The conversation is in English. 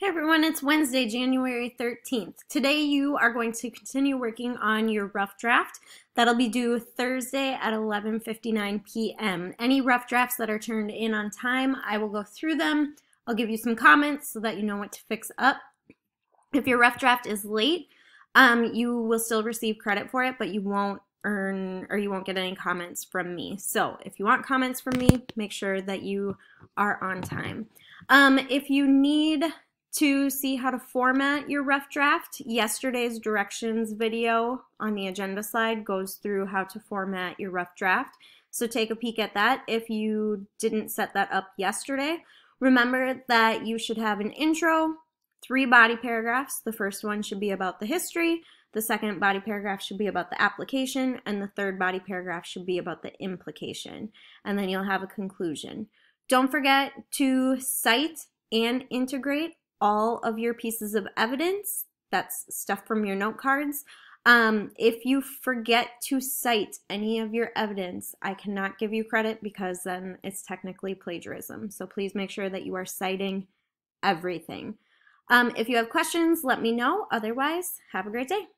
Hey everyone, it's Wednesday, January 13th. Today you are going to continue working on your rough draft. That'll be due Thursday at 11.59 p.m. Any rough drafts that are turned in on time, I will go through them. I'll give you some comments so that you know what to fix up. If your rough draft is late, um, you will still receive credit for it, but you won't earn or you won't get any comments from me. So if you want comments from me, make sure that you are on time. Um, if you need to see how to format your rough draft, yesterday's directions video on the agenda slide goes through how to format your rough draft. So take a peek at that if you didn't set that up yesterday. Remember that you should have an intro, three body paragraphs. The first one should be about the history, the second body paragraph should be about the application, and the third body paragraph should be about the implication. And then you'll have a conclusion. Don't forget to cite and integrate all of your pieces of evidence. That's stuff from your note cards. Um, if you forget to cite any of your evidence, I cannot give you credit because then it's technically plagiarism. So please make sure that you are citing everything. Um, if you have questions, let me know. Otherwise, have a great day.